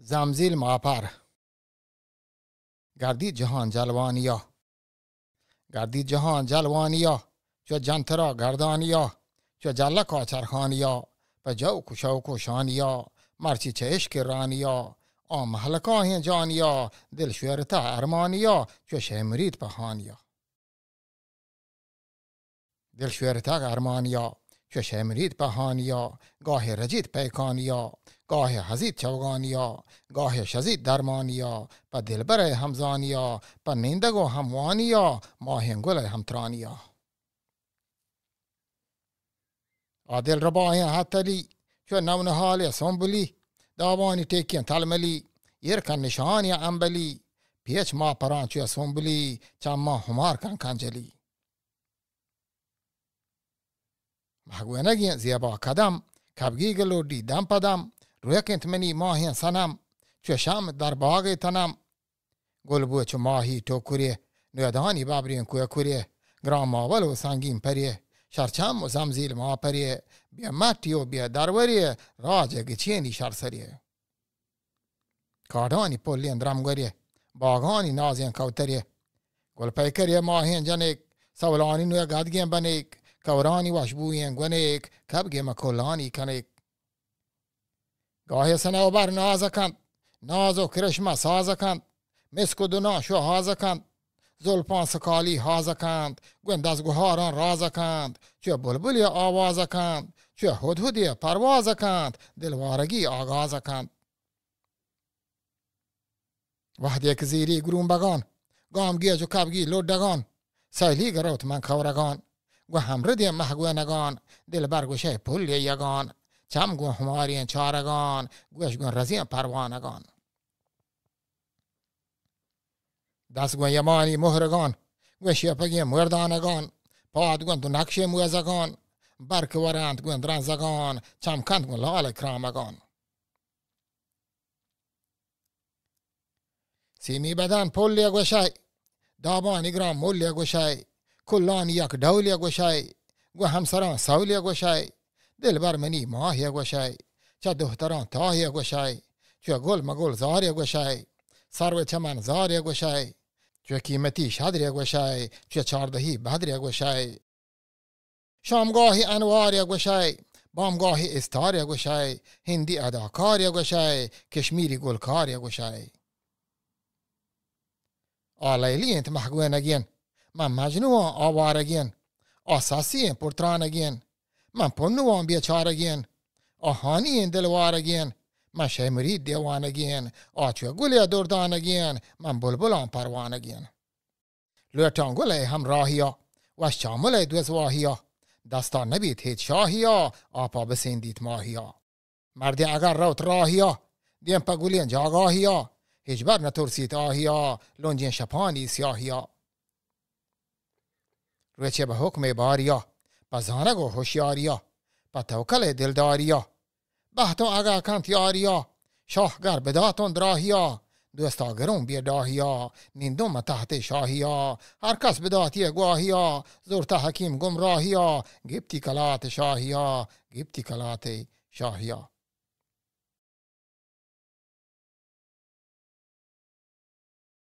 زمزیل ماپر گردید جهان جلوانیا گردید جهان جلوانیا چو جنترا گردانیا چو جلکا چرخانیا و جو کشو کشانیا مرچی چه عشق رانیا آم حلکا جانیا دل شورتا ارمانیا چو شمرید پهانیا دل شورتا ارمانیا چو شمرید پهانیا گاه رجید پیکانیا گاه حزید چوگانیا گاه شزید درمانیا پا دلبر همزانیا پا نیندگ و هموانیا ماهنگل همترانیا آدل رباهی حتلی چو نون حال سنبلی داوانی تیکین تلملی یرکن نشانی انبلی پیچ ما پران چو سنبلی ما همار کن کنجلی Maguenagian ziyaba kadam, دی دم پدام رویکن منی ماهین سنم چو شام در باقی تنم گل بو چو ماهی تو کوریه نویدانی بابرین کو کوریه گرام آول و سنگین پری شرچم و زمزیل ما پری بیا متی و بیا دروریه راج گچینی شرسریه کارانی پولین گری باغانی نازین کوتری گل پیکری ماهین جنیک سولانی نوی گدگین بنیک کورانی گونیک کب گیم کلانی کنیک گاهی و بر نازکند ناز و کرشما سازکند مسک و دناش و هازکند زلپان سکالی هازکند گوند از گوهاران رازکند چه بلبلی آوازکند چه هدهدی پروازکند دلوارگی آغازکند وحدی که زیری گرون بگان گام گیج و کبگی لودگان سیلی گروت من کورگان گو همردی محگو نگان دل برگوشه پل یگان چم گو هماری چارگان گوش گو رزی پروانگان دست گو یمانی مهرگان گوش یپگی مردانگان پاد گو دو نقش موزگان برک ورند گو درنزگان چم کند گو لال کرامگان سیمی بدن پل گوشه دابانی گرام مل گوشه کلان یک دول یک گوشای گو همسران سول یک گوشای دلبر منی ماه یک گوشای چه دختران تاه یک گوشای چه گل مگل زار یک گوشای سرو چمن زار یک گوشای چه قیمتی شدر یک گوشای چه چاردهی بدر یک گوشای شامگاهی انوار یک گوشای بامگاه استار یا هندی اداکار یا کشمیری گلکار یا گشای آلیلی انت محگوه نگین من مجنوعم آوارگین آساسیم پرترانگین من پنوان بیچارگین آهانیین دلوارگین من شمری دیوانگین آچو گلی دردانگین من بلبلان پروانگین لوتان گلی وش و شامل ها دستان نبید هیچ شاهیا آپا بسندید ماهیا مردی اگر روت راهیا دیم پا گلین جاگاهیا هیچ بر نترسید آهیا لنجین شپانی سیاهیا روچه به حکم باریا به زانگ و هوشیاریا به توکل دلداریا و اگه کنت یاریا شاهگر بداتون دراهیا دوستا گرون بی داهیا نیندوم تحت شاهیا هر کس بداتی گواهیا زورتا حکیم گمراهیا گیبتی کلات شاهیا گیبتی کلات شاهیا